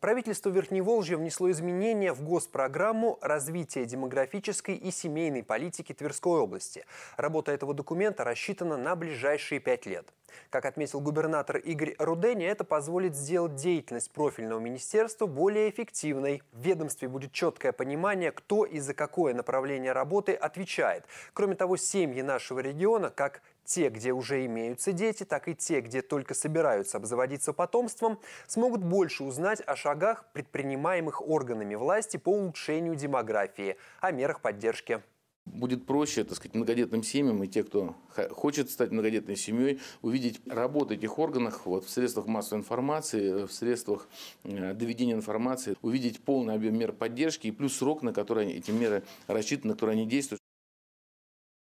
Правительство Верхневолжья внесло изменения в госпрограмму развития демографической и семейной политики Тверской области. Работа этого документа рассчитана на ближайшие пять лет. Как отметил губернатор Игорь Рудени, это позволит сделать деятельность профильного министерства более эффективной. В ведомстве будет четкое понимание, кто и за какое направление работы отвечает. Кроме того, семьи нашего региона, как те, где уже имеются дети, так и те, где только собираются обзаводиться потомством, смогут больше узнать о шагах, предпринимаемых органами власти по улучшению демографии, о мерах поддержки. Будет проще, так сказать, многодетным семьям и те, кто хочет стать многодетной семьей, увидеть работу этих органов вот, в средствах массовой информации, э, в средствах э, доведения информации, увидеть полный объем мер поддержки и плюс срок, на который они эти меры рассчитаны, на который они действуют.